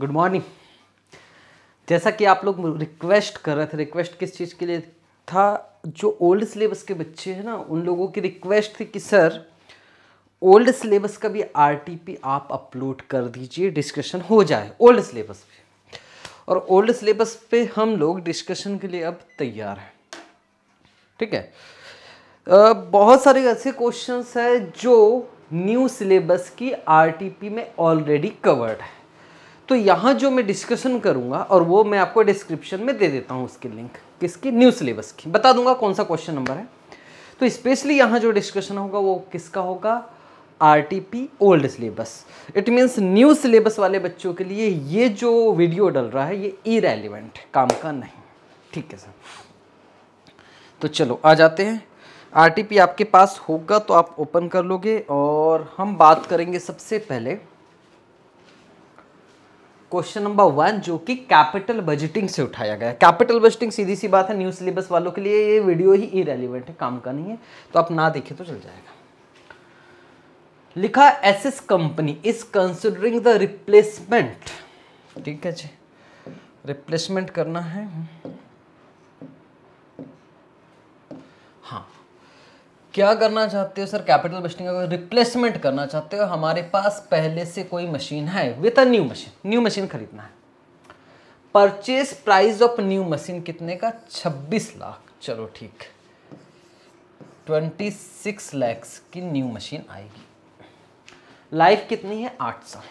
Good morning जैसा कि आप लोग रिक्वेस्ट कर रहे थे रिक्वेस्ट किस चीज़ के लिए था जो ओल्ड सिलेबस के बच्चे हैं ना उन लोगों की रिक्वेस्ट थी कि सर ओल्ड सिलेबस का भी आरटीपी आप अपलोड कर दीजिए डिस्कशन हो जाए ओल्ड सिलेबस पे और ओल्ड सिलेबस पे हम लोग डिस्कशन के लिए अब तैयार हैं ठीक है बहुत सारे ऐसे क्वेश्चंस हैं जो न्यू सिलेबस की आरटीपी में ऑलरेडी कवर्ड है तो यहाँ जो मैं डिस्कशन करूँगा और वो मैं आपको डिस्क्रिप्शन में दे देता हूँ उसकी लिंक किसकी न्यू सिलेबस की बता दूंगा कौन सा क्वेश्चन नंबर है तो स्पेशली यहाँ जो डिस्कशन होगा वो किसका होगा R T P old syllabus it means new syllabus वाले बच्चों के लिए ये जो वीडियो डल रहा है ये इरेलीवेंट काम का नहीं ठीक है सर तो चलो आ जाते हैं आर आपके पास होगा तो आप ओपन कर लोगे और हम बात करेंगे सबसे पहले क्वेश्चन नंबर वन जो कि कैपिटल बजटिंग से उठाया गया कैपिटल बजटिंग सीधी सी बात है न्यू सिलेबस वालों के लिए ये वीडियो ही इरेलीवेंट है काम का नहीं है तो आप ना देखें तो चल जाएगा लिखा S S company is considering the replacement ठीक है जी रिप्लेसमेंट करना है क्या करना चाहते हो सर कैपिटल मशीन का रिप्लेसमेंट करना चाहते हो हमारे पास पहले से कोई मशीन है with a new machine new machine खरीदना है purchase price of new machine कितने का 26 लाख चलो ठीक 26 लैक्स की न्यू मशीन आएगी लाइफ कितनी है आठ साल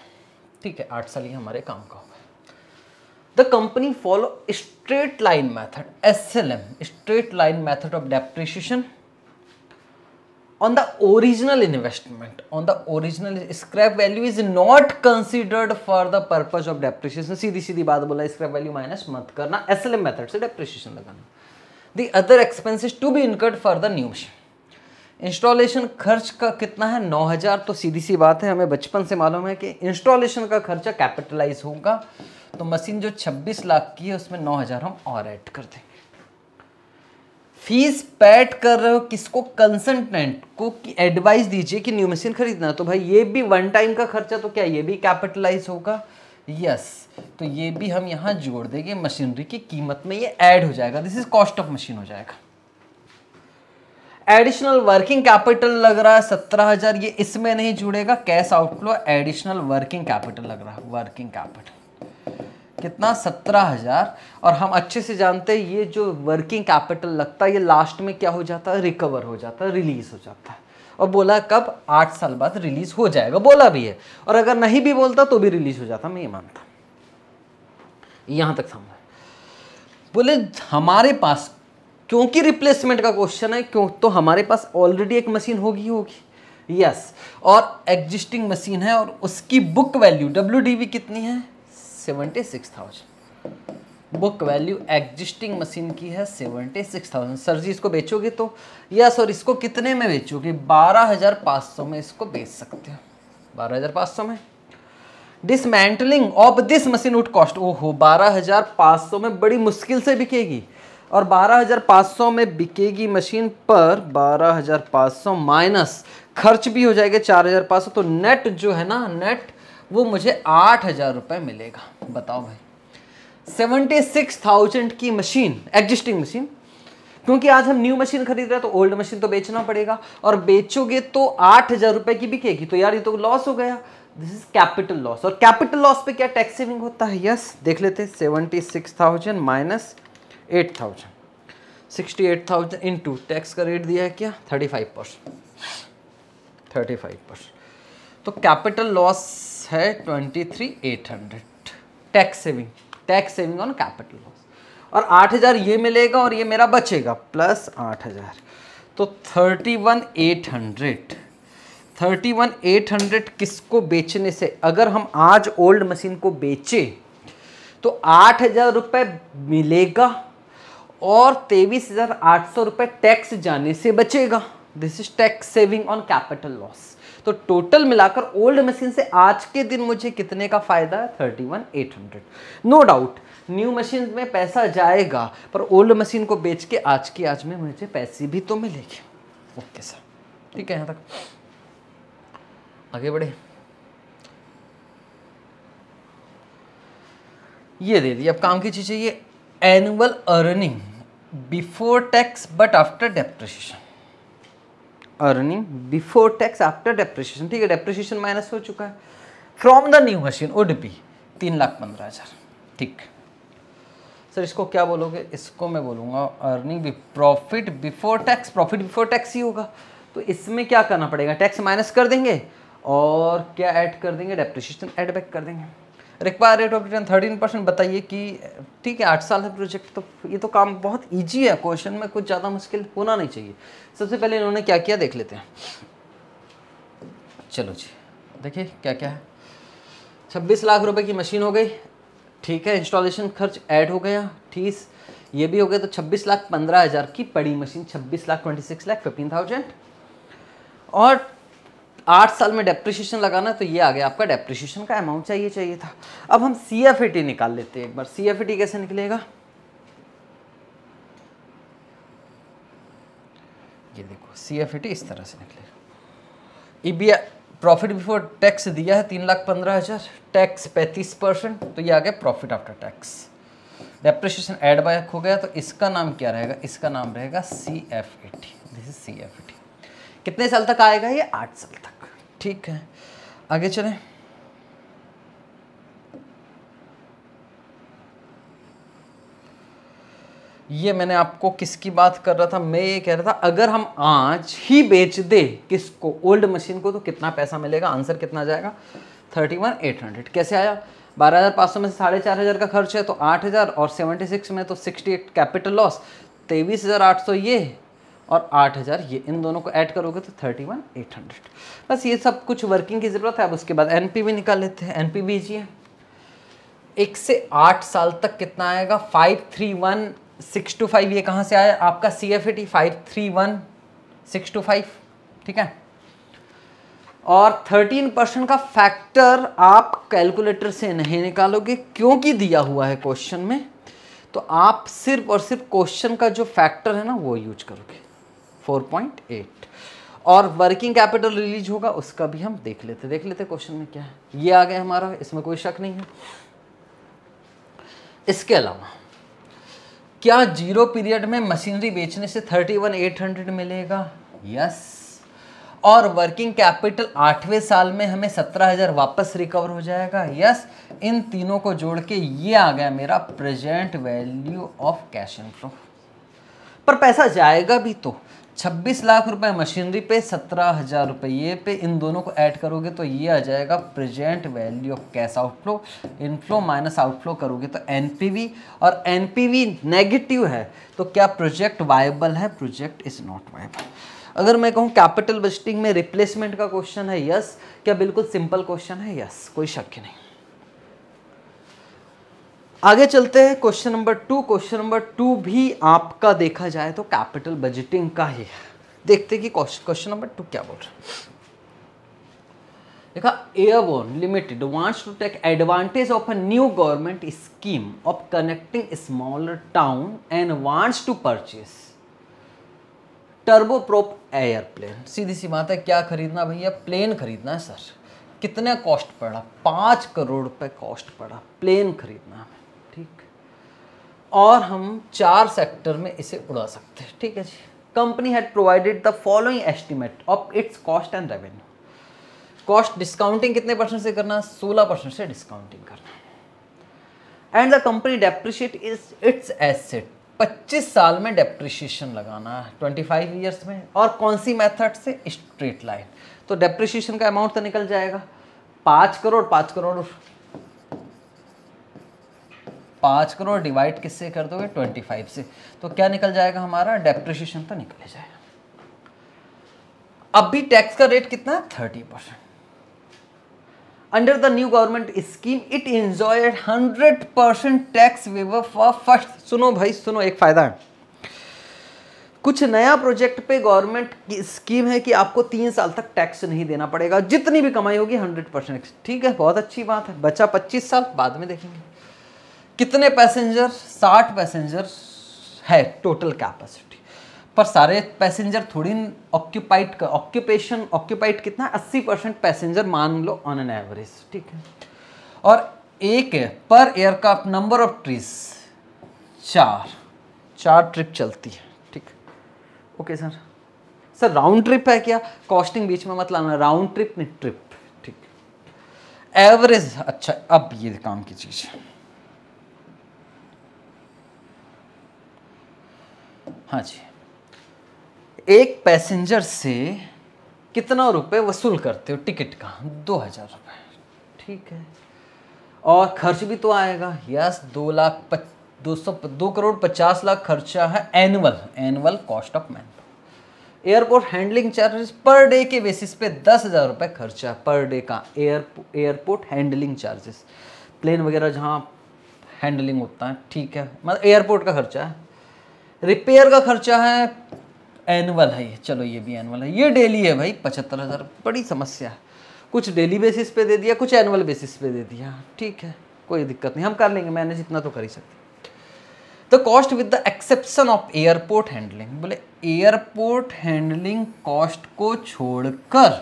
ठीक है आठ साल ही हमारे काम का होगा the company follow straight line method S L M straight line method of depreciation on the original investment on the original scrap value is not considered for the purpose of depreciation सीधी सीधी बात बोला scrap value minus मत करना SLM method से depreciation लगाना the other expenses to be incurred for the new machine installation खर्च का कितना है 9000 तो सीधी सी बात है हमें बचपन से मालूम है कि इंस्टॉलेशन का खर्चा कैपिटलाइज होगा तो मशीन जो 26 लाख की है उसमें 9000 हम और ऐड कर देंगे फीस पैट कर रहे हो किसको कंसल्टेंट को एडवाइस दीजिए कि न्यू मशीन खरीदना तो भाई ये भी वन टाइम का खर्चा तो क्या ये भी कैपिटलाइज होगा यस yes. तो ये भी हम यहाँ जोड़ देंगे मशीनरी की कीमत में ये ऐड हो जाएगा this is cost of machine हो जाएगा एडिशनल वर्किंग कैपिटल लग रहा है सत्रह हजार ये इसमें नहीं जुड़ेगा cash outflow additional working capital लग रहा है वर्किंग कैपिटल कितना सत्रह हज़ार और हम अच्छे से जानते हैं ये जो वर्किंग कैपिटल लगता है ये लास्ट में क्या हो जाता है रिकवर हो जाता है रिलीज़ हो जाता है और बोला कब आठ साल बाद रिलीज़ हो जाएगा बोला भी है और अगर नहीं भी बोलता तो भी रिलीज़ हो जाता मैं ये मानता यहाँ तक समझ बोले हमारे पास क्योंकि रिप्लेसमेंट का क्वेश्चन है क्यों तो हमारे पास ऑलरेडी एक मशीन होगी होगी यस और एग्जिस्टिंग मशीन है और उसकी बुक वैल्यू डब्ल्यू कितनी है seventy six thousand book value existing machine की है सेवेंटी सिक्स थाउजेंड सर जी इसको बेचोगे तो यस और इसको कितने में बेचोगे बारह हज़ार पाँच सौ में इसको बेच सकते हो बारह हज़ार पाँच सौ में dismantling of this machine would cost ओ हो बारह हज़ार पाँच सौ में बड़ी मुश्किल से बिकेगी और 12,500 में बिकेगी मशीन पर 12,500 माइनस खर्च भी हो जाएगा 4,500 तो नेट जो है ना नेट वो मुझे आठ हज़ार रुपए मिलेगा बताओ भाई सेवेंटी सिक्स थाउजेंड की मशीन एग्जिस्टिंग मशीन क्योंकि आज हम न्यू मशीन खरीद रहे हैं तो ओल्ड मशीन तो बेचना पड़ेगा और बेचोगे तो आठ हज़ार रुपए की बिकेगी तो यार ये तो लॉस हो गया दिस इज कैपिटल लॉस और कैपिटल लॉस पे क्या टैक्स सेविंग होता है यस yes, देख लेते हैं seventy six thousand minus eight thousand sixty eight thousand into tax का रेट दिया है क्या thirty five percent thirty five percent तो कैपिटल लॉस है twenty three eight hundred tax saving tax saving on capital loss और आठ हज़ार ये मिलेगा और ये मेरा बचेगा प्लस आठ हज़ार तो thirty one eight hundred thirty one eight hundred को बेचने से अगर हम आज ओल्ड मशीन को बेचे तो आठ हज़ार रुपये मिलेगा और तेईस हज़ार आठ सौ रुपये टैक्स जाने से बचेगा this is tax saving on capital loss तो टोटल मिलाकर ओल्ड मशीन से आज के दिन मुझे कितने का फ़ायदा है thirty one eight hundred no doubt new machine में पैसा जाएगा पर ओल्ड मशीन को बेच के आज की आज में मुझे पैसे भी तो मिलेगी ओके सर ठीक है यहाँ तक आगे बढ़े ये दे दी अब काम की चीज़ है ये annual earning before tax but after depreciation earning before tax after depreciation ठीक है डेप्रिशिएशन माइनस हो चुका है फ्रॉम द न्यू मशीन ओ तीन लाख पंद्रह हज़ार ठीक सर इसको क्या बोलोगे इसको मैं बोलूँगा अर्निंग भी profit before tax profit before tax ही होगा तो इसमें क्या करना पड़ेगा टैक्स माइनस कर देंगे और क्या ऐड कर देंगे डेप्रिशिएशन ऐड बैक कर देंगे require rate of return thirteen percent बताइए कि ठीक है आठ साल है प्रोजेक्ट तो ये तो काम बहुत ईजी है क्वेश्चन में कुछ ज़्यादा मुश्किल होना नहीं चाहिए सबसे पहले इन्होंने क्या किया देख लेते हैं चलो जी देखिए क्या क्या है छब्बीस लाख रुपये की मशीन हो गई ठीक है इंस्टॉलेशन खर्च ऐड हो गया ठीक ये भी हो गया तो छब्बीस लाख पंद्रह हज़ार की पड़ी मशीन छब्बीस lakh twenty six lakh fifteen thousand और आठ साल में डेप्रिशिएशन लगाना तो ये आ गया आपका डेप्रिशिएशन का अमाउंट चाहिए चाहिए था अब हम सी एफ ए टी निकाल लेते हैं एक बार सी एफ टी कैसे निकलेगा ये देखो सी एफ टी इस तरह से निकलेगा E B profit before tax दिया है तीन लाख पंद्रह हज़ार टैक्स पैंतीस परसेंट तो ये आ गया profit after tax depreciation add back हो गया तो इसका नाम क्या रहेगा इसका नाम रहेगा C F T this is C F T कितने साल तक आएगा ये आठ साल तक ठीक है आगे चलें ये मैंने आपको किसकी बात कर रहा था मैं ये कह रहा था अगर हम आज ही बेच दे किसको ओल्ड मशीन को तो कितना पैसा मिलेगा आंसर कितना जाएगा थर्टी वन एट हंड्रेड कैसे आया बारह हज़ार पाँच सौ में से साढ़े चार हज़ार का खर्च है तो आठ हज़ार और सेवेंटी सिक्स में तो सिक्सटी एट कैपिटल लॉस तेईस हज़ार आठ सौ ये और 8000 ये इन दोनों को ऐड करोगे तो 31800 बस ये सब कुछ वर्किंग की ज़रूरत है अब उसके बाद एनपीवी निकाल लेते हैं पी भेजिए एक से आठ साल तक कितना आएगा five three one six two five ये कहाँ से आया आपका C F A T five three one six two five ठीक है और 13 परसेंट का फैक्टर आप कैलकुलेटर से नहीं निकालोगे क्योंकि दिया हुआ है क्वेश्चन में तो आप सिर्फ और सिर्फ क्वेश्चन का जो फैक्टर है ना वो यूज करोगे 4.8 और वर्किंग कैपिटल रिलीज होगा उसका भी हम देख लेते देख लेते क्वेश्चन में क्या है ये आ गया हमारा इसमें कोई शक नहीं है इसके अलावा क्या जीरो पीरियड में मशीनरी बेचने से थर्टी वन एट हंड्रेड मिलेगा यस और वर्किंग कैपिटल आठवें साल में हमें सत्रह हज़ार वापस रिकवर हो जाएगा यस इन तीनों को जोड़ के ये आ गया मेरा present value of cash and flow पर पैसा जाएगा भी तो छब्बीस लाख रुपए मशीनरी पे सत्रह हज़ार रुपये पे इन दोनों को ऐड करोगे तो ये आ जाएगा present value of cash outflow inflow minus outflow करोगे तो एनपीवी और एनपीवी नेगेटिव है तो क्या प्रोजेक्ट वायबल है प्रोजेक्ट इज़ नॉट वायबल अगर मैं कहूँ कैपिटल बजटिंग में रिप्लेसमेंट का क्वेश्चन है यस क्या बिल्कुल सिंपल क्वेश्चन है यस कोई शक नहीं आगे चलते हैं question number two question number two भी आपका देखा जाए तो कैपिटल बजटिंग का ही है देखते कि क्वेश्चन नंबर टू क्या बोल रहा देखा airborne limited wants to take advantage of a new government scheme of connecting smaller town and wants to purchase turboprop airplane सीधी सी बात है क्या खरीदना भैया प्लेन खरीदना है सर कितने कॉस्ट पड़ा पाँच करोड़ रुपये कॉस्ट पड़ा प्लेन खरीदना है और हम चार सेक्टर में इसे उड़ा सकते हैं ठीक है जी company had provided the following estimate of its cost and revenue cost discounting कितने परसेंट से करना सोलह परसेंट से डिस्काउंटिंग करना and the company depreciate is its asset 25 साल में डेप्रिशिएशन लगाना 25 इयर्स में और कौन सी मेथड से स्ट्रेट लाइन तो डेप्रिशिएशन का अमाउंट तो निकल जाएगा पाँच करोड़ पाँच करोड़ पाँच करोड़ डिवाइड किससे कर दोगे ट्वेंटी फाइव से तो क्या निकल जाएगा हमारा डेप्रिशिएशन तो निकल जाएगा अब भी टैक्स का रेट कितना है thirty percent under the new government scheme it enjoy hundred percent tax waiver for first सुनो भाई सुनो एक फायदा है कुछ नया प्रोजेक्ट पे गवर्नमेंट की स्कीम है कि आपको तीन साल तक टैक्स नहीं देना पड़ेगा जितनी भी कमाई होगी हंड्रेड परसेंट ठीक है बहुत अच्छी बात है बचा पच्चीस साल बाद में देखेंगे कितने पैसेंजर साठ पैसेंजर है टोटल कैपेसिटी पर सारे पैसेंजर थोड़ी ऑक्यूपाइड का ऑक्यूपेशन ऑक्यूपाइड कितना अस्सी परसेंट पैसेंजर मान लो ऑन एन एवरेज ठीक है और एक है पर एयरक्राफ्ट नंबर ऑफ ट्रीज चार चार ट्रिप चलती है ठीक okay sir sir round trip है क्या कॉस्टिंग बीच में मत लाना राउंड ट्रिप नहीं ट्रिप ठीक एवरेज अच्छा अब ये काम की चीज़ है हाँ जी एक पैसेंजर से कितना रुपए वसूल करते हो टिकट का दो हज़ार रुपये ठीक है और खर्च भी तो आएगा यस दो लाख पच दो सौ दो करोड़ पचास लाख खर्चा है annual annual cost of man airport handling charges per day के बेसिस पे दस हज़ार रुपये खर्चा पर डे का air airport handling charges plane वगैरह जहाँ हैंडलिंग होता है ठीक है मतलब एयरपोर्ट का खर्चा है रिपेयर का खर्चा है एनुअल है ये चलो ये भी एनुअल है ये डेली है भाई पचहत्तर हज़ार बड़ी समस्या है कुछ डेली बेसिस पे दे दिया कुछ एनुअल बेसिस पे दे दिया ठीक है कोई दिक्कत नहीं हम कर लेंगे मैनेज इतना तो कर ही सकते the cost with the exception of airport handling बोले एयरपोर्ट हैंडलिंग कॉस्ट को छोड़कर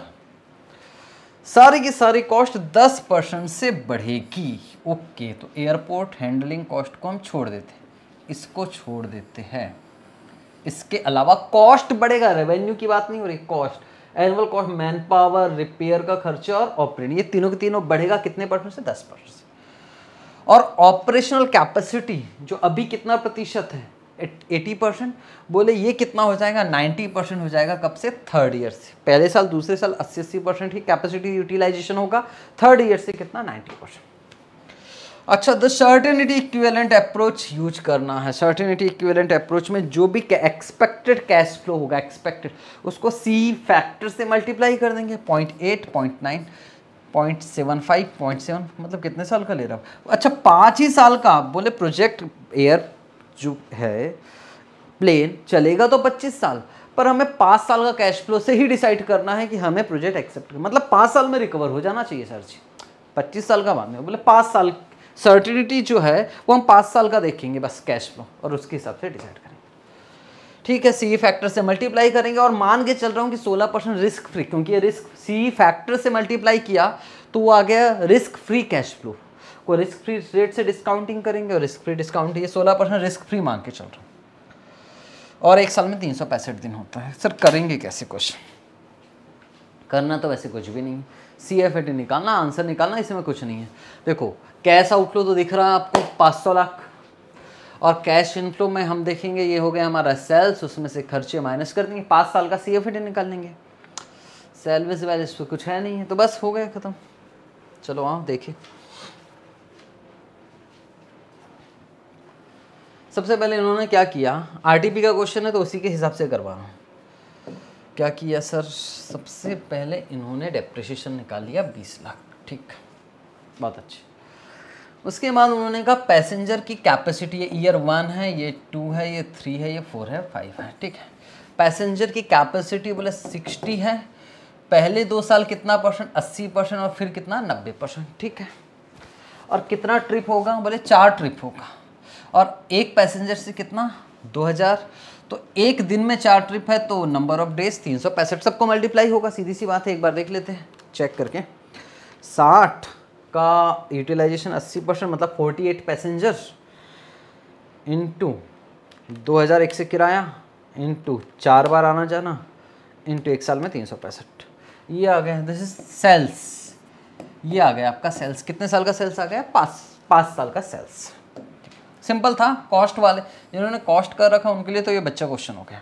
सारी की सारी कॉस्ट 10 परसेंट से बढ़ेगी ओके तो एयरपोर्ट हैंडलिंग कॉस्ट को हम छोड़ देते हैं इसको छोड़ देते हैं इसके अलावा कॉस्ट बढ़ेगा रेवेन्यू की बात नहीं हो रही cost annual cost manpower repair का खर्चा और ऑपरेटिंग ये तीनों के तीनों बढ़ेगा कितने परसेंट से दस परसेंट और ऑपरेशनल कैपेसिटी जो अभी कितना प्रतिशत है एटी परसेंट बोले ये कितना हो जाएगा नाइन्टी परसेंट हो जाएगा कब से थर्ड ईयर से पहले साल दूसरे साल अस्सी अस्सी परसेंट ही कैपेसिटी यूटिलाइजेशन होगा थर्ड ईयर से कितना नाइन्टी परसेंट अच्छा the certainty equivalent approach use करना है सर्टेनिटी इक्विवेलेंट अप्रोच में जो भी एक्सपेक्टेड कैश फ्लो होगा एक्सपेक्टेड उसको सी फैक्टर से मल्टीप्लाई कर देंगे point eight point nine point seven five point seven मतलब कितने साल का ले रहा हूँ अच्छा पाँच ही साल का बोले प्रोजेक्ट एयर जो है प्लेन चलेगा तो पच्चीस साल पर हमें पाँच साल का कैश फ्लो से ही डिसाइड करना है कि हमें प्रोजेक्ट एक्सेप्ट मतलब पाँच साल में रिकवर हो जाना चाहिए सर जी पच्चीस साल का बाद में बोले पाँच साल सर्टिनिटी जो है वो हम पाँच साल का देखेंगे बस कैश फ्लो और उसके हिसाब से डिसाइड करेंगे ठीक है सी फैक्टर से मल्टीप्लाई करेंगे और मान के चल रहा हूँ कि 16 परसेंट रिस्क फ्री क्योंकि ये रिस्क सी फैक्टर से मल्टीप्लाई किया तो वो आ गया रिस्क फ्री कैश फ्लो को रिस्क फ्री रेट से डिस्काउंटिंग करेंगे और रिस्क फ्री डिस्काउंट ये सोलह परसेंट रिस्क फ्री मान के चल रहा हूँ और एक साल में तीन दिन होता है सर करेंगे कैसे कुछ करना तो वैसे कुछ भी नहीं सी एफ एटी निकालना आंसर निकालना इसमें कुछ नहीं है देखो कैश आउटफ्लो तो दिख रहा है आपको पाँच सौ लाख और कैश इनफ्लो में हम देखेंगे ये हो गया हमारा सेल्स उसमें से खर्चे माइनस कर देंगे पाँच साल का सी एफ एटी निकाल लेंगे सेल्वेज वैल्यूज पर कुछ है नहीं है तो बस हो गया ख़त्म चलो आओ देखिए सबसे पहले इन्होंने क्या किया आरटीपी का क्वेश्चन है तो उसी के हिसाब से करवाना क्या किया सर सबसे पहले इन्होंने डेप्रिसिएशन निकाल लिया बीस लाख ठीक बहुत अच्छी उसके बाद उन्होंने कहा पैसेंजर की कैपेसिटी ये ईयर वन है ये टू है ये थ्री है ये फोर है फाइव है ठीक है पैसेंजर की कैपेसिटी बोले सिक्सटी है पहले दो साल कितना परसेंट अस्सी परसेंट और फिर कितना नब्बे परसेंट ठीक है और कितना ट्रिप होगा बोले चार ट्रिप होगा और एक पैसेंजर से कितना 2000 तो एक दिन में चार ट्रिप है तो नंबर ऑफ डेज तीन सौ पैंसठ सबको मल्टीप्लाई होगा सीधी सी बात है एक बार देख लेते हैं चेक करके साठ का यूटिलाइजेशन अस्सी परसेंट मतलब फोर्टी एट पैसेंजर इंटू दो हज़ार एक से किराया इंटू चार बार आना जाना इंटू एक साल में तीन सौ पैंसठ ये आ गया दिस इज सेल्स ये आ गया आपका सेल्स कितने साल का सेल्स आ गया पाँच पाँच साल का सेल्स सिंपल था कॉस्ट वाले जिन्होंने कॉस्ट कर रखा उनके लिए तो ये बच्चा क्वेश्चन हो गया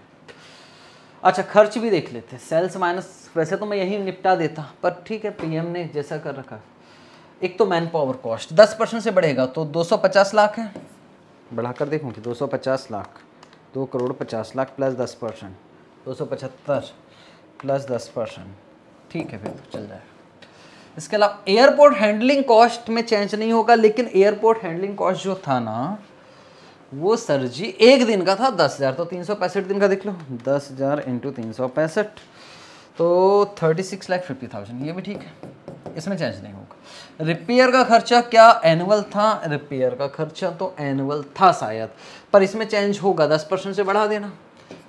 अच्छा खर्च भी देख लेते सेल्स माइनस वैसे तो मैं यही निपटा देता पर ठीक है पीएम ने जैसा कर रखा एक तो मैन पावर कॉस्ट दस परसेंट से बढ़ेगा तो 250 लाख है बढ़ाकर देखूँ कि पचास लाख दो करोड़ पचास लाख प्लस दस परसेंट दो सौ पचहत्तर प्लस दस परसेंट ठीक है फिर तो चल जाएगा इसके अलावा एयरपोर्ट हैंडलिंग कॉस्ट में चेंज नहीं होगा लेकिन एयरपोर्ट हैंडलिंग कॉस्ट जो था ना वो सर जी एक दिन का था दस हज़ार तो तीन सौ पैंसठ दिन का देख लो दस हज़ार इंटू तीन सौ पैंसठ तो thirty six lakh fifty thousand ये भी ठीक है इसमें चेंज नहीं होगा रिपेयर का खर्चा क्या एनुअल था रिपेयर का खर्चा तो एनुअल था शायद पर इसमें चेंज होगा दस परसेंट से बढ़ा देना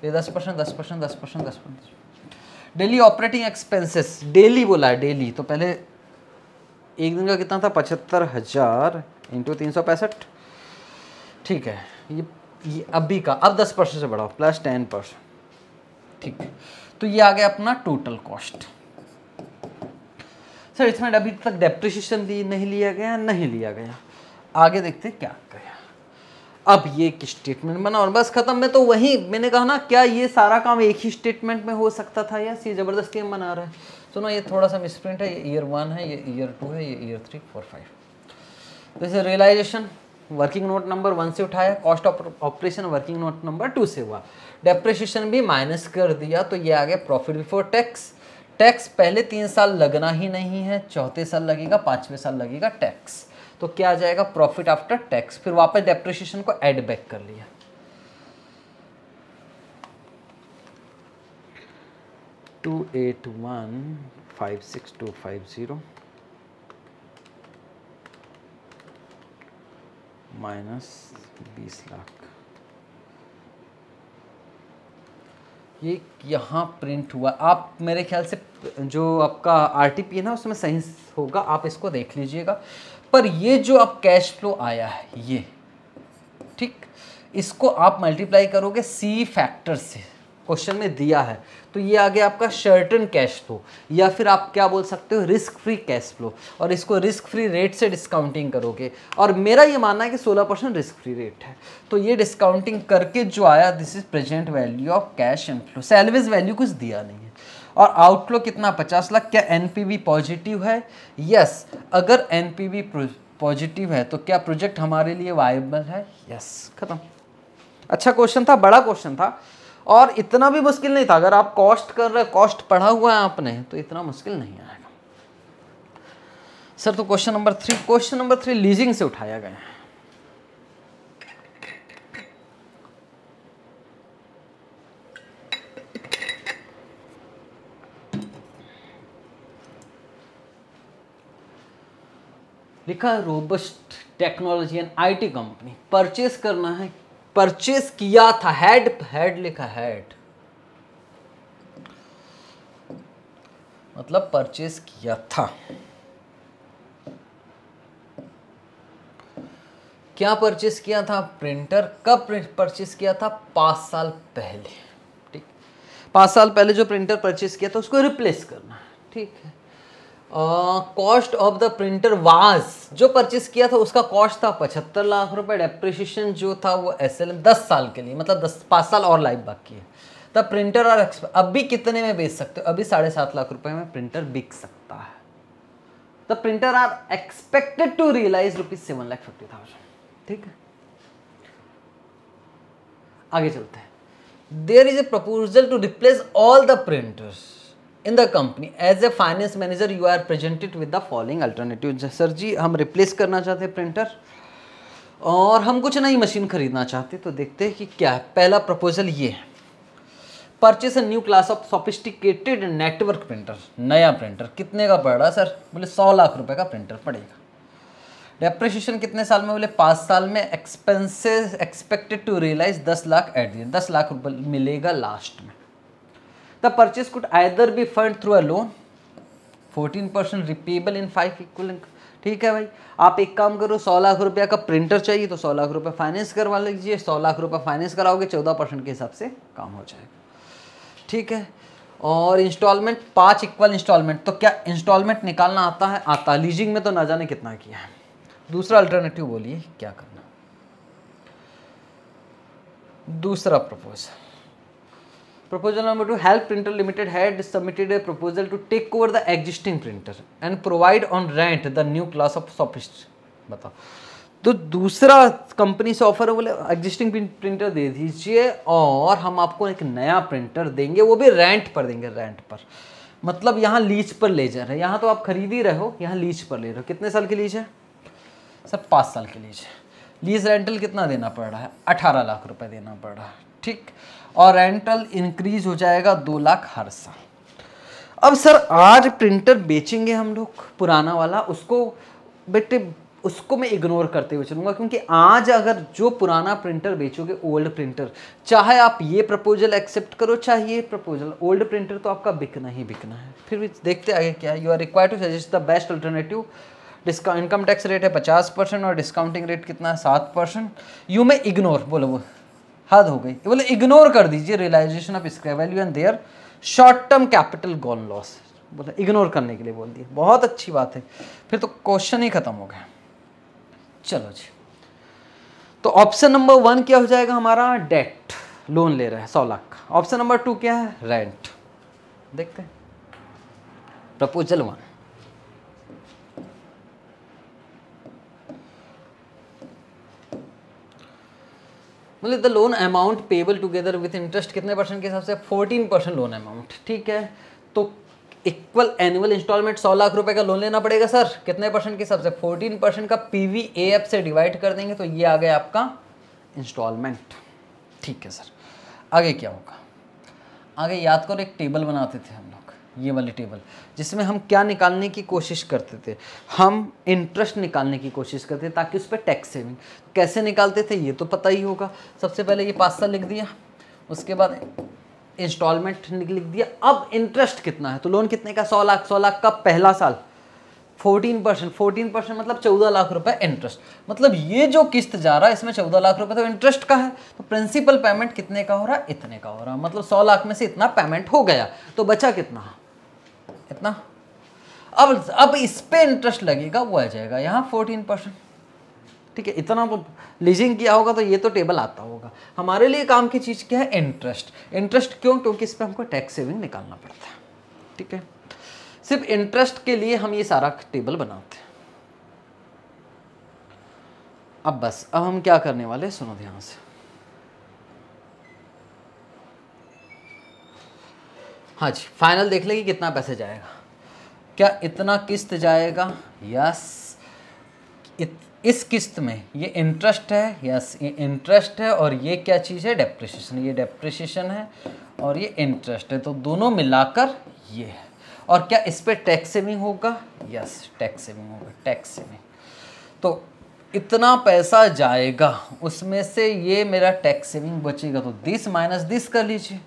ये दस परसेंट दस परसेंट दस परसेंट दस percent daily operating expenses daily बोला है डेली तो पहले एक दिन का कितना था पचहत्तर हज़ार इंटू तीन सौ पैंसठ ठीक है ये ये अभी का अब दस परसेंट से बढ़ाओ प्लस टेन परसेंट ठीक है तो ये आ गया अपना टोटल कॉस्ट सर इसमें अभी तक डेप्रिशिएशन दी नहीं लिया गया नहीं लिया गया आगे देखते क्या गया अब ये एक स्टेटमेंट बना और बस खत्म मैं तो वही मैंने कहा ना क्या ये सारा काम एक ही स्टेटमेंट में हो सकता था या ये ज़बरदस्ती हम बना रहे है सुनो तो ये थोड़ा सा मिसप्रिंट है ये ईयर वन है ये ईयर टू है ये ईयर थ्री फोर फाइव जैसे realisation working note number one से उठाया cost of operation working note number two से हुआ डेप्रिसिएशन भी माइनस कर दिया तो ये आ गया प्रॉफिट बिफोर टैक्स टैक्स पहले तीन साल लगना ही नहीं है चौथे साल लगेगा पाँचवें साल लगेगा टैक्स तो क्या आ जाएगा प्रॉफिट आफ्टर टैक्स फिर वापस डेप्रिसिएशन को एड बैक कर लिया two eight one five six two five zero minus बीस लाख ये यहाँ प्रिंट हुआ आप मेरे ख्याल से जो आपका आर है ना उसमें सही होगा आप इसको देख लीजिएगा पर ये जो अब कैश फ्लो आया है ये ठीक इसको आप मल्टीप्लाई करोगे सी फैक्टर से क्वेश्चन में दिया है तो ये आ गया आपका शर्टन कैश फ्लो या फिर आप क्या बोल सकते हो रिस्क फ्री कैश फ्लो और इसको रिस्क फ्री रेट से डिस्काउंटिंग करोगे और मेरा ये मानना है कि 16 परसेंट रिस्क फ्री रेट है तो ये डिस्काउंटिंग करके जो आया this is present value of cash and flow salvage value कुछ दिया नहीं है और आउटफ्लो कितना पचास लाख क्या एन पॉजिटिव है यस yes, अगर एन पॉजिटिव है तो क्या प्रोजेक्ट हमारे लिए वायबल है यस yes, खत्म अच्छा क्वेश्चन था बड़ा क्वेश्चन था और इतना भी मुश्किल नहीं था अगर आप कॉस्ट कर रहे कॉस्ट पढ़ा हुआ है आपने तो इतना मुश्किल नहीं आएगा सर तो question number three question number three leasing से उठाया गया है लिखा है robust technology and IT company purchase करना है परचेस किया था हेड हैड लिखा हैड मतलब परचेस किया था क्या परचेस किया था प्रिंटर कब परचेस किया था पांच साल पहले ठीक पांच साल पहले जो प्रिंटर परचेस किया था उसको रिप्लेस करना ठीक है cost of the printer was जो परचेस किया था उसका कॉस्ट था पचहत्तर लाख रुपए डेप्रिशिएशन जो था वो एस एल दस साल के लिए मतलब दस पाँच साल और लाइफ बाकी है तो प्रिंटर और अब भी कितने में बेच सकते हो अभी साढ़े सात लाख रुपए में प्रिंटर बिक सकता है the printer are expected to realise rupees seven lakh fifty thousand ठीक है आगे चलते हैं there is a proposal to replace all the printers in the company as a finance manager you are presented with the following alternative sir जी हम replace करना चाहते हैं प्रिंटर और हम कुछ नई मशीन खरीदना चाहते तो देखते हैं कि क्या है पहला प्रपोजल ये है purchase a new class of sophisticated network printer नया प्रिंटर कितने का पड़ रहा सर बोले सौ लाख रुपए का प्रिंटर पड़ेगा डेप्रिशिएशन कितने साल में बोले पाँच साल में एक्सपेंसेस एक्सपेक्टेड टू रियलाइज दस लाख एट दस लाख रुपये मिलेगा लास्ट में the purchase could either be fund through a loan 14% repayable in five equal ठीक है भाई आप एक काम करो सौ लाख रुपया का प्रिंटर चाहिए तो सौ लाख रुपया फाइनेंस करवा लीजिए सौ लाख रुपया फाइनेंस कराओगे चौदह परसेंट के हिसाब से काम हो जाएगा ठीक है और इंस्टॉलमेंट पांच इक्वल इंस्टॉलमेंट तो क्या इंस्टॉलमेंट निकालना आता है आता लीजिंग में तो ना जाने कितना किया है दूसरा अल्टरनेटिव बोलिए क्या करना दूसरा proposal Proposal number two, HAL Printer Limited had submitted a proposal to take over the existing printer and provide on rent the new class of sophist. बताओ तो दूसरा कंपनी से ऑफर है बोले एग्जिस्टिंग प्रिंटर दे दीजिए और हम आपको एक नया प्रिंटर देंगे वो भी रेंट पर देंगे रेंट पर मतलब यहाँ लीज पर ले जा रहे हैं यहाँ तो आप खरीद ही रहे हो यहाँ लीज पर ले रहे हो कितने साल की लीज है सर पाँच साल की लीज है लीज रेंटल कितना देना पड़ रहा है अठारह लाख रुपए देना पड़ रहा है ठीक और रेंटल इंक्रीज हो जाएगा दो लाख हर साल अब सर आज प्रिंटर बेचेंगे हम लोग पुराना वाला उसको बेटे उसको मैं इग्नोर करते हुए चलूँगा क्योंकि आज अगर जो पुराना प्रिंटर बेचोगे ओल्ड प्रिंटर चाहे आप ये प्रपोजल एक्सेप्ट करो चाहे ये प्रपोजल ओल्ड प्रिंटर तो आपका बिकना ही बिकना है फिर भी देखते आगे क्या you are require to suggest the best alternative discount income tax rate है पचास परसेंट और डिस्काउंटिंग रेट कितना है सात परसेंट यू में इग्नोर बोलो वो हद हो गई बोले इग्नोर कर दीजिए realisation of scrap value and there short term capital gain loss बोले इग्नोर करने के लिए बोल दिया बहुत अच्छी बात है फिर तो क्वेश्चन ही खत्म हो गया चलो जी तो ऑप्शन नंबर वन क्या हो जाएगा हमारा डेट लोन ले रहे हैं सौ लाख ऑप्शन नंबर टू क्या है रेंट देखते हैं प्रपोजल वन मतलब the loan amount payable together with interest कितने परसेंट के हिसाब से फोर्टीन परसेंट लोन अमाउंट ठीक है तो इक्वल एनुअल इंस्टॉलमेंट सौ लाख रुपए का लोन लेना पड़ेगा सर कितने परसेंट के हिसाब से फोर्टीन परसेंट का पी वी ए एफ से डिवाइड कर देंगे तो ये आ गया आपका इंस्टॉलमेंट ठीक है सर आगे क्या होगा आगे याद करो एक टेबल बनाते थे हम ये वाली टेबल जिसमें हम क्या निकालने की कोशिश करते थे हम इंटरेस्ट निकालने की कोशिश करते थे ताकि उस पर टैक्स सेविंग कैसे निकालते थे ये तो पता ही होगा सबसे पहले ये पाँच साल लिख दिया उसके बाद इंस्टॉलमेंट लिख दिया अब इंटरेस्ट कितना है तो लोन कितने का सौ लाख सौ लाख का पहला साल फोर्टीन परसेंट फोर्टीन परसेंट मतलब चौदह लाख रुपए इंटरेस्ट मतलब ये जो किस्त जा रहा है इसमें चौदह लाख रुपए तो इंटरेस्ट का है तो प्रिंसिपल पेमेंट कितने का हो रहा है इतने का हो रहा है मतलब सौ लाख में से इतना पेमेंट हो गया तो बचा कितना इतना अब अब इस पर इंटरेस्ट लगेगा वो आ जाएगा यहाँ फोर्टीन परसेंट ठीक है इतना वो लीजिंग किया होगा तो ये तो टेबल आता होगा हमारे लिए काम की चीज़ क्या है इंटरेस्ट इंटरेस्ट क्यों क्योंकि इस पर हमको टैक्स सेविंग निकालना पड़ता है ठीक है सिर्फ इंटरेस्ट के लिए हम ये सारा टेबल बनाते हैं अब बस अब हम क्या करने वाले सुनो ध्यान से हाँ जी फाइनल देख लेंगे कितना पैसे जाएगा क्या इतना किस्त जाएगा यस इत, इस किस्त में ये इंटरेस्ट है यस ये इंटरेस्ट है और ये क्या चीज़ है डेप्रेशिएशन ये डेप्रेशिएशन है और ये इंटरेस्ट है तो दोनों मिलाकर ये है और क्या इस पर टैक्स सेविंग होगा यस टैक्स सेविंग होगा टैक्स सेविंग तो इतना पैसा जाएगा उसमें से ये मेरा टैक्स सेविंग बचेगा तो दिस माइनस दिस कर लीजिए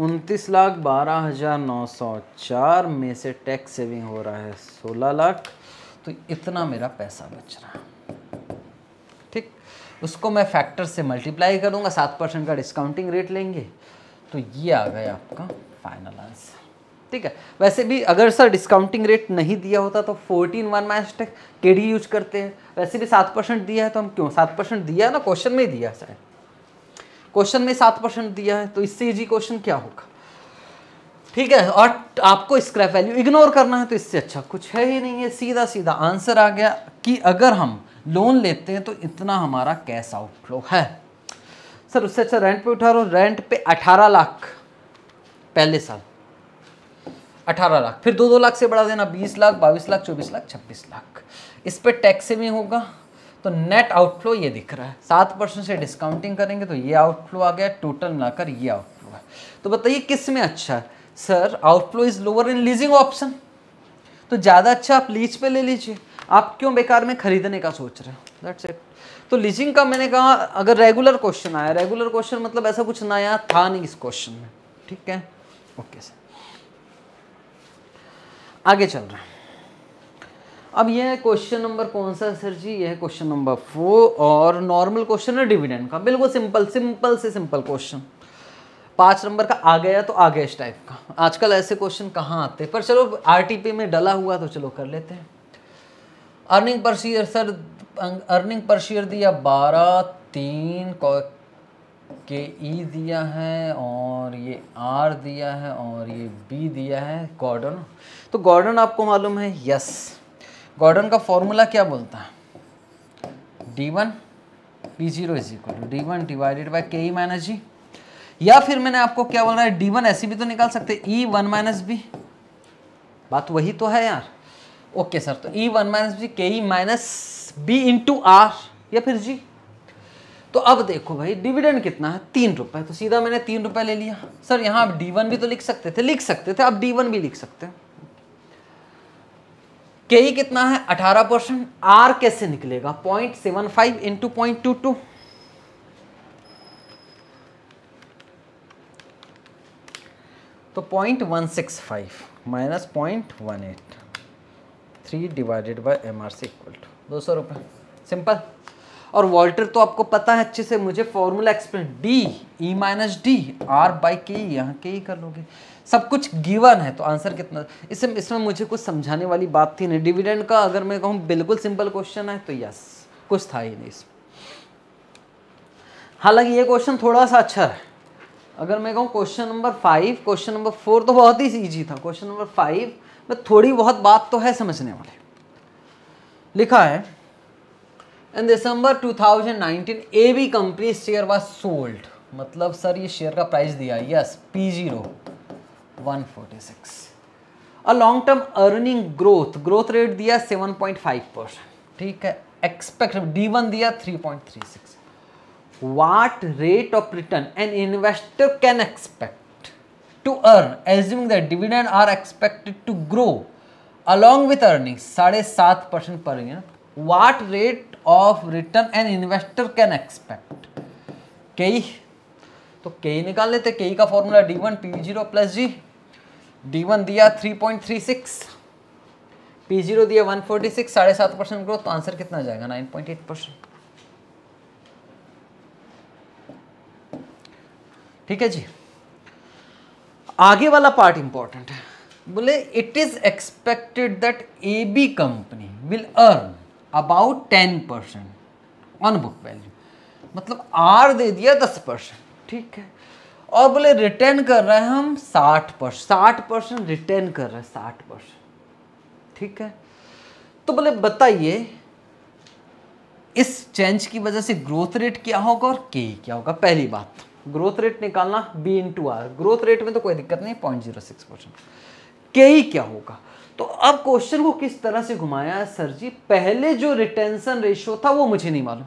उनतीस लाख बारह हज़ार नौ सौ चार में से टैक्स सेविंग हो रहा है सोलह लाख तो इतना मेरा पैसा बच रहा है ठीक उसको मैं फैक्टर से मल्टीप्लाई करूंगा सात परसेंट का डिस्काउंटिंग रेट लेंगे तो ये आ गया आपका फाइनल आंसर ठीक है वैसे भी अगर सर डिस्काउंटिंग रेट नहीं दिया होता तो फोर्टीन वन माइनस टेक के यूज करते हैं वैसे भी सात परसेंट दिया है तो हम क्यों सात परसेंट दिया ना क्वेश्चन में ही दिया सर क्वेश्चन में सात परसेंट दिया है तो इससे इजी क्वेश्चन क्या होगा ठीक है और आपको स्क्रैप वैल्यू इग्नोर करना है तो इससे अच्छा कुछ है ही नहीं है सीधा सीधा आंसर आ गया कि अगर हम लोन लेते हैं तो इतना हमारा कैश आउटफ्लो है सर उससे अच्छा रेंट पे उठा रहा हूँ रेंट पे अठारह लाख पहले साल अठारह लाख फिर दो दो लाख से बढ़ा देना बीस लाख बाईस लाख चौबीस लाख छब्बीस लाख इस पर टैक्स सेविंग होगा तो नेट आउटफ्लो ये दिख रहा है सात परसेंट से डिस्काउंटिंग करेंगे तो ये आउटफ्लो आ गया टोटल मिलाकर ये आउटफ्लो है तो बताइए किस में अच्छा है sir outflow is lower in leasing option तो ज़्यादा अच्छा आप लीज पे ले लीजिए आप क्यों बेकार में खरीदने का सोच रहे हो दैट्स इट तो लीजिंग का मैंने कहा अगर रेगुलर क्वेश्चन आया रेगुलर क्वेश्चन मतलब ऐसा कुछ नया था नहीं इस क्वेश्चन में ठीक है ओके सर आगे चल रहे हैं अब यह क्वेश्चन नंबर कौन सा है सर जी यह क्वेश्चन नंबर फोर और नॉर्मल क्वेश्चन है डिविडेंड का बिल्कुल सिंपल सिंपल से सिंपल क्वेश्चन पाँच नंबर का आ गया तो आ गया इस टाइप का आजकल ऐसे क्वेश्चन कहाँ आते हैं पर चलो आरटीपी में डला हुआ तो चलो कर लेते हैं earning per share sir earning per share दिया बारह तीन के ई e दिया है और ये आर दिया है और ये बी दिया है गॉर्डन तो गॉर्डन आपको मालूम है यस गॉर्डन का फॉर्मूला क्या बोलता है D one P zero is equal to D one divided by K E minus जी या फिर मैंने आपको क्या बोल रहा है डी वन ऐसे भी तो निकाल सकते ई वन माइनस बी बात वही तो है यार ओके सर तो E one minus B K E minus B into R या फिर जी तो अब देखो भाई डिविडेंड कितना है तीन रुपए तो सीधा मैंने तीन रुपए ले लिया सर यहाँ आप डी वन भी तो लिख सकते थे लिख सकते थे आप डी वन भी लिख सकते हैं के ही कितना है 18 परसेंट आर कैसे निकलेगा point seven five into point two two तो point one six five minus point one eight three divided by M R C equal to दो सौ रुपये सिंपल और वॉल्टर तो आपको पता है अच्छे से मुझे formula explain D E minus D R by K यहाँ के ही कर लोगे सब कुछ गिवन है तो आंसर कितना इसमें इसमें मुझे कुछ समझाने वाली बात थी नहीं डिविडेंड का अगर मैं कहूँ बिल्कुल सिंपल क्वेश्चन है तो यस कुछ था ही नहीं इसमें हालांकि ये क्वेश्चन थोड़ा सा अच्छा है अगर मैं कहूँ question number five question number four तो बहुत ही ईजी था क्वेश्चन नंबर फाइव में थोड़ी बहुत बात तो है समझने वाले लिखा है in December 2019 A B company share was sold मतलब सर ये शेयर का प्राइस दिया yes P zero one forty six a long term earning growth growth rate दिया सेवन पॉइंट फाइव परसेंट ठीक है एक्सपेक्ट डी वन दिया three point three six what rate of return an investor can expect to earn assuming that dividend are expected to grow along with earnings साढ़े सात percent per year what rate of return an investor can expect K E तो K E निकाल लेते K E का formula D one P zero plus G D one दिया three point three six P zero दिया one forty six साढ़े सात percent growth तो answer कितना जाएगा नाइन पॉइंट एट परसेंट ठीक है जी आगे वाला पार्ट इंपॉर्टेंट है बोले it is expected that A B company will earn about ten percent on book value मतलब आर दे दिया दस परसेंट ठीक है और बोले रिटर्न कर रहे हैं हम साठ परसेंट साठ परसेंट रिटर्न कर रहे हैं साठ परसेंट ठीक है तो बोले बताइए इस चेंज की वजह से ग्रोथ रेट क्या होगा और के क्या होगा पहली बात ग्रोथ रेट निकालना B into R growth rate में तो कोई दिक्कत नहीं पॉइंट जीरो सिक्स परसेंट के ही क्या होगा तो अब क्वेश्चन को किस तरह से घुमाया है सर जी पहले जो रिटेंशन रेशो था वो मुझे नहीं मालूम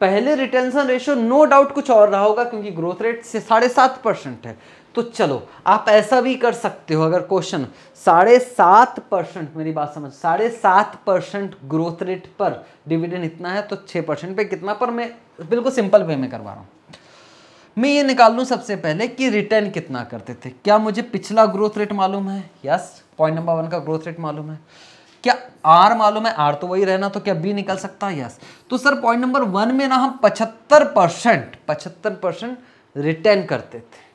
पहले रिटेंशन रेशो नो डाउट कुछ और रहा होगा क्योंकि ग्रोथ रेट से साढ़े सात परसेंट है तो चलो आप ऐसा भी कर सकते हो अगर क्वेश्चन साढ़े सात परसेंट मेरी बात समझ साढ़े सात परसेंट ग्रोथ रेट पर डिविडेंड इतना है तो छः परसेंट पे कितना पर मैं बिल्कुल सिंपल वे में करवा रहा हूँ मैं ये निकाल लूँ सबसे पहले कि रिटर्न कितना करते थे क्या मुझे पिछला ग्रोथ रेट मालूम है यस पॉइंट नंबर वन का ग्रोथ रेट मालूम है क्या आर मालूम है आर तो वही रहना तो क्या बी निकल सकता है यस तो सर पॉइंट नंबर वन में ना हम पचहत्तर परसेंट पचहत्तर परसेंट रिटर्न करते थे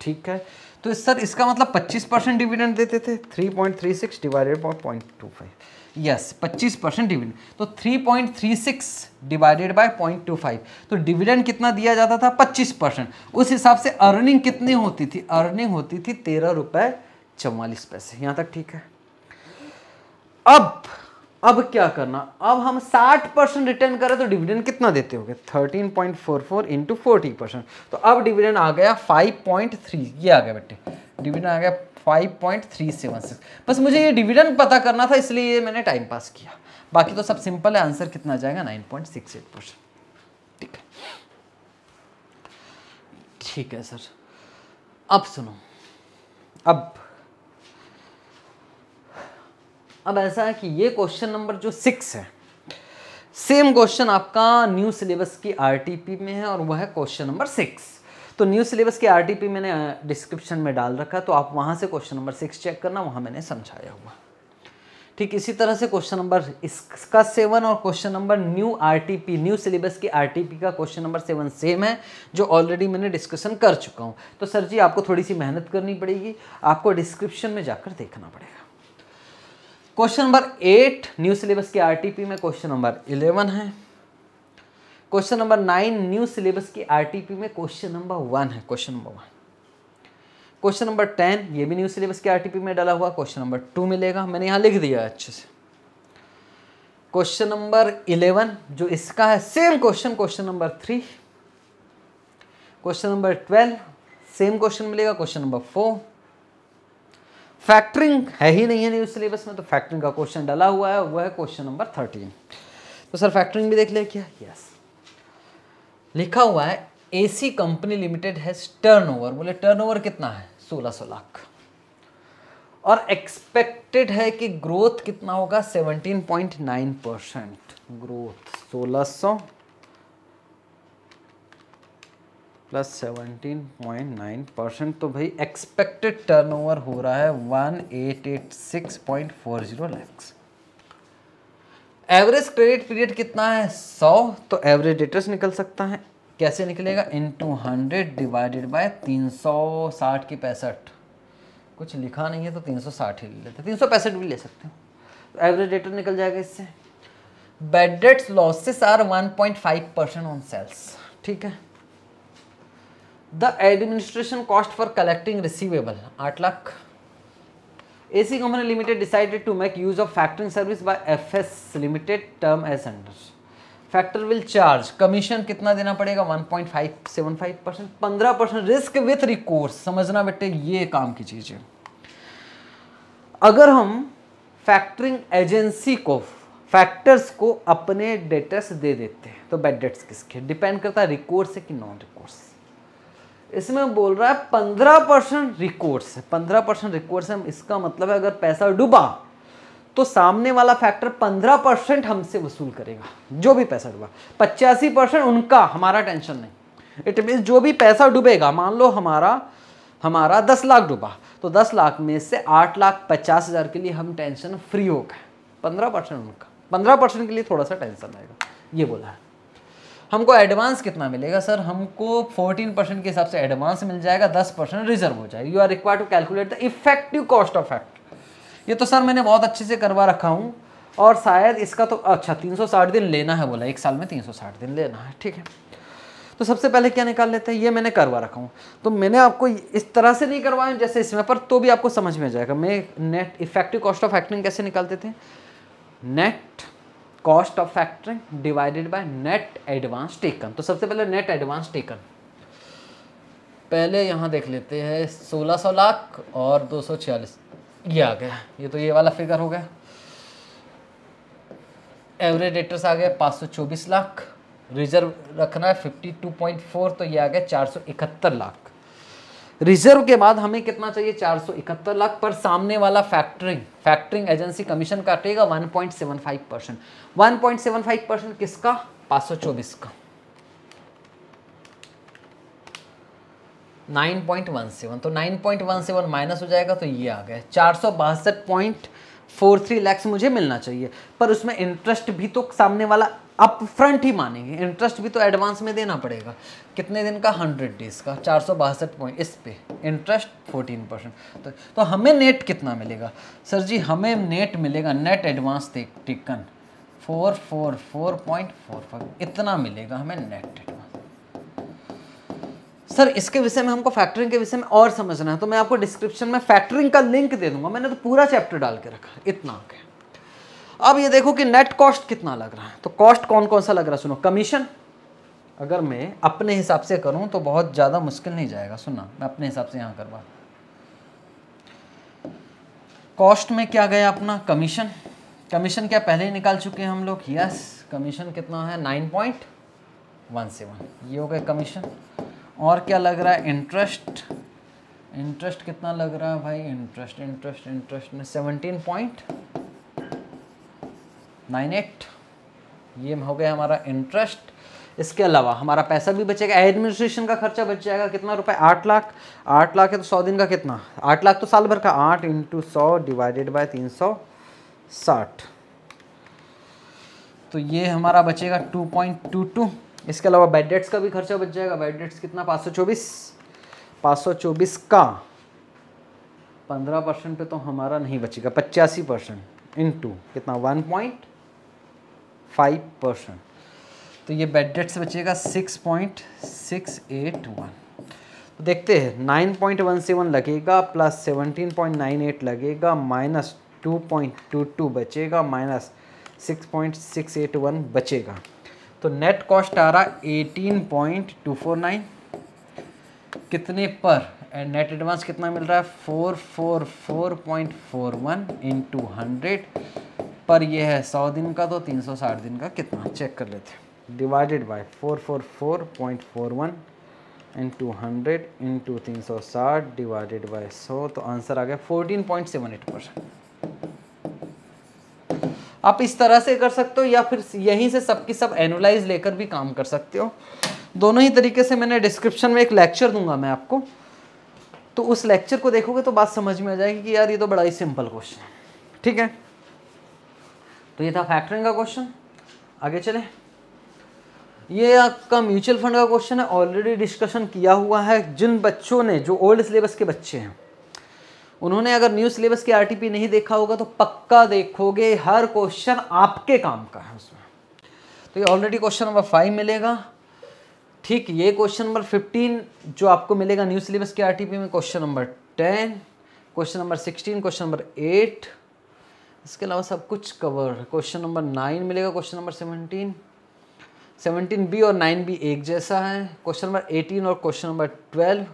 ठीक है तो सर इसका मतलब पच्चीस परसेंट डिविडेंड देते थे three three point six divided point two five yes पच्चीस परसेंट डिविडेंड तो three point three six divided by point two five तो डिविडेंड कितना दिया जाता था पच्चीस परसेंट उस हिसाब से अर्निंग कितनी होती थी अर्निंग होती थी तेरह रुपये चौवालीस पैसे यहाँ तक ठीक है अब अब क्या करना अब हम 60 परसेंट रिटर्न करें तो डिविडेंड कितना देते होंगे 13.44 पॉइंट फोर फोर परसेंट तो अब डिविडेंड आ गया 5.3 ये आ गया बेटे डिविडेंड आ गया five point three seven six बस मुझे ये डिविडेंड पता करना था इसलिए ये मैंने टाइम पास किया बाकी तो सब सिंपल है आंसर कितना जाएगा nine point six eight percent ठीक है ठीक है सर अब सुनो अब अब ऐसा है कि ये क्वेश्चन नंबर जो सिक्स है सेम क्वेश्चन आपका न्यू सिलेबस की आरटीपी में है और वह है क्वेश्चन नंबर सिक्स तो न्यू सिलेबस के आरटीपी मैंने डिस्क्रिप्शन में डाल रखा तो आप वहाँ से क्वेश्चन नंबर सिक्स चेक करना वहाँ मैंने समझाया हुआ ठीक इसी तरह से क्वेश्चन नंबर इसका सेवन और question number new RTP new syllabus की आरटीपी का क्वेश्चन नंबर सेवन सेम है जो ऑलरेडी मैंने डिस्कशन कर चुका हूँ तो सर जी आपको थोड़ी सी मेहनत करनी पड़ेगी आपको डिस्क्रिप्शन में जाकर देखना पड़ेगा question number eight new syllabus के आरटीपी में क्वेश्चन नंबर इलेवन है question number nine new syllabus की आरटीपी में क्वेश्चन नंबर वन है question number one question number ten ये भी न्यू सिलेबस की आरटीपी में डाला हुआ क्वेश्चन नंबर टू मिलेगा मैंने यहाँ लिख दिया अच्छे से क्वेश्चन नंबर इलेवन जो इसका है same question question number three question number twelve same question मिलेगा क्वेश्चन नंबर फोर फैक्टरिंग है ही नहीं है न्यू सिलेबस में तो फैक्टरिंग का क्वेश्चन डाला हुआ है वह है क्वेश्चन नंबर थर्टीन तो सर फैक्टरिंग भी देख लिया क्या यस लिखा हुआ है AC company limited has turnover बोले टर्नओवर कितना है सोलह सो लाख और एक्सपेक्टेड है कि ग्रोथ कितना होगा 17.9 परसेंट ग्रोथ 1600 प्लस 17.9 परसेंट तो भाई एक्सपेक्टेड टर्नओवर हो रहा है 1886.40 लैक्स एवरेज क्रेडिट पीरियड कितना है सौ तो एवरेज डेटर्स निकल सकता है कैसे निकलेगा into hundred divided by तीन सौ साठ की पैंसठ कुछ लिखा नहीं है तो तीन सौ साठ ही ले लेते तीन सौ पैंसठ भी ले सकते हो तो एवरेज डेटर निकल जाएगा इससे bad debts losses are one point five percent on sales ठीक है the administration cost for collecting receivable आठ lakh AC company limited decided to make use of factoring service by FS limited term as under factor will charge commission कितना देना पड़ेगा 1.575 percent पंद्रह percent risk with recourse समझना बेटे ये काम की चीज़ है अगर हम फैक्टरिंग एजेंसी को फैक्टर्स को अपने डेटर्स दे देते हैं तो बैड डेट्स किसके डिपेंड करता है रिकोर्स है कि नॉन रिकोर्स है इसमें बोल रहा है पंद्रह परसेंट रिकोर्स है पंद्रह परसेंट रिकोर्स है इसका मतलब है अगर पैसा डूबा तो सामने वाला फैक्टर पंद्रह परसेंट हमसे वसूल करेगा जो भी पैसा डूबा पचासी परसेंट उनका हमारा टेंशन नहीं इट मीन्स जो भी पैसा डूबेगा मान लो हमारा हमारा दस लाख डूबा तो दस लाख में से आठ लाख पचास हज़ार के लिए हम टेंशन फ्री हो गए पंद्रह परसेंट उनका पंद्रह परसेंट के लिए थोड़ा सा टेंशन आएगा ये बोला है हमको एडवांस कितना मिलेगा सर हमको 14 परसेंट के हिसाब से एडवांस मिल जाएगा 10 परसेंट रिजर्व हो जाएगा you are require to calculate the effective cost of act ये तो सर मैंने बहुत अच्छे से करवा रखा हूँ और शायद इसका तो अच्छा 360 दिन लेना है बोला एक साल में 360 दिन लेना है ठीक है तो सबसे पहले क्या निकाल लेते हैं ये मैंने करवा रखा हूँ तो मैंने आपको इस तरह से नहीं करवाया जैसे इसमें पर तो भी आपको समझ में आ जाएगा मैं net effective cost of acting कैसे निकालते थे net cost of factoring divided by net advance taken तो सबसे पहले नेट एडवांस टेकन पहले यहाँ देख लेते हैं सोलह सौ लाख और दो सौ छियालीस ये आ गया ये तो ये वाला फिगर हो गया एवरेज डेटर्स आ गए पाँच सौ चौबीस लाख रिजर्व रखना है फिफ्टी टू पॉइंट फोर तो ये आ गया चार सौ इकहत्तर लाख रिजर्व के बाद हमें कितना चाहिए 471 लाख पर सामने वाला फैक्टरिंग फैक्टरिंग एजेंसी कमीशन काटेगा 1.75 परसेंट वन परसेंट किसका 524 का 9.17 तो 9.17 माइनस हो जाएगा तो ये आ गया चार सौ बासठ पॉइंट फोर थ्री लैक्स मुझे मिलना चाहिए पर उसमें इंटरेस्ट भी तो सामने वाला अप फ्रंट ही मानेंगे इंटरेस्ट भी तो एडवांस में देना पड़ेगा कितने दिन का हंड्रेड डेज का चार सौ बासठ पॉइंट इस पे इंटरेस्ट फोर्टीन परसेंट तो, तो हमें नेट कितना मिलेगा सर जी हमें नेट मिलेगा net advance taken four four four point four five इतना मिलेगा हमें नेट एडवांस सर इसके विषय में हमको फैक्टरिंग के विषय में और समझना है तो मैं आपको डिस्क्रिप्शन में फैक्टरिंग का लिंक दे दूंगा मैंने तो पूरा चैप्टर डाल के रखा है इतना आगे अब ये देखो कि नेट कॉस्ट कितना लग रहा है तो कॉस्ट कौन कौन सा लग रहा है सुनो कमीशन अगर मैं अपने हिसाब से करूं तो बहुत ज़्यादा मुश्किल नहीं जाएगा सुनना मैं अपने हिसाब से यहाँ करवा कॉस्ट में क्या गया अपना कमीशन कमीशन क्या पहले ही निकाल चुके हैं हम लोग यस कमीशन कितना है नाइन पॉइंट वन सेवन ये हो गया कमीशन और क्या लग रहा है इंटरेस्ट इंटरेस्ट कितना लग रहा है भाई इंटरेस्ट इंटरेस्ट इंटरेस्ट में सेवनटीन पॉइंट नाइन एट ये हो गया हमारा इंटरेस्ट इसके अलावा हमारा पैसा भी बचेगा एडमिनिस्ट्रेशन का खर्चा बच जाएगा कितना रुपए आठ लाख आठ लाख है तो सौ दिन का कितना आठ लाख तो साल भर का आठ इंटू सौ डिवाइडेड बाय तीन सौ साठ तो ये हमारा बचेगा टू पॉइंट टू टू इसके अलावा बैड डेट्स का भी खर्चा बच जाएगा बैड डेट्स कितना पाँच सौ चौबीस पाँच सौ चौबीस का पंद्रह परसेंट पे तो हमारा नहीं बचेगा पचासी परसेंट इन टू कितना वन पॉइंट फाइव परसेंट तो ये बेड डेट्स बचेगा six point six eight one तो देखते हैं नाइन पॉइंट वन सेवन लगेगा plus seventeen point nine eight लगेगा minus two point two two बचेगा minus six point six eight one बचेगा तो नेट कॉस्ट आ रहा eighteen point two four nine कितने पर एंड नेट एडवांस कितना मिल रहा है four four four point four one into hundred पर यह है सौ दिन का तो तीन सौ साठ दिन का कितना चेक कर लेते हैं divided by four four four point four one into hundred into तीन सौ साठ डिवाइडेड बाई सौ तो आंसर आ गया fourteen point seven eight percent आप इस तरह से कर सकते हो या फिर यहीं से सबकी सब एनोलाइज लेकर भी काम कर सकते हो दोनों ही तरीके से मैंने डिस्क्रिप्शन में एक लेक्चर दूंगा मैं आपको तो उस लेक्चर को देखोगे तो बात समझ में आ जाएगी कि यार ये तो बड़ा ही सिंपल क्वेश्चन है ठीक है तो ये था फैक्टरिंग का क्वेश्चन आगे चले ये आपका म्यूचुअल फंड का क्वेश्चन है ऑलरेडी डिस्कशन किया हुआ है जिन बच्चों ने जो ओल्ड सिलेबस के बच्चे हैं उन्होंने अगर न्यू सिलेबस की आरटीपी नहीं देखा होगा तो पक्का देखोगे हर क्वेश्चन आपके काम का है उसमें तो ये ऑलरेडी क्वेश्चन नंबर फाइव मिलेगा ठीक ये क्वेश्चन नंबर फिफ्टीन जो आपको मिलेगा न्यू सिलेबस के आरटीपी में question number ten question number sixteen question number eight इसके अलावा सब कुछ कवर है क्वेश्चन नंबर नाइन मिलेगा question number seventeen seventeen B और नाइन बी एक जैसा है क्वेश्चन नंबर एटीन और question number twelve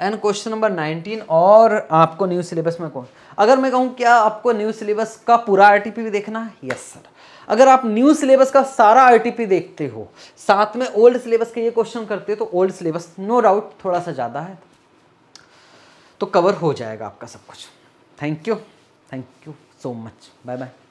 and question number 19 और आपको न्यू सिलेबस में कौन अगर मैं कहूँ क्या आपको न्यू सिलेबस का पूरा आर भी देखना है यस सर अगर आप न्यू सिलेबस का सारा आरटीपी देखते हो साथ में ओल्ड सिलेबस के ये क्वेश्चन करते हो तो ओल्ड सिलेबस नो डाउट थोड़ा सा ज़्यादा है तो कवर हो जाएगा आपका सब कुछ thank you thank you so much bye bye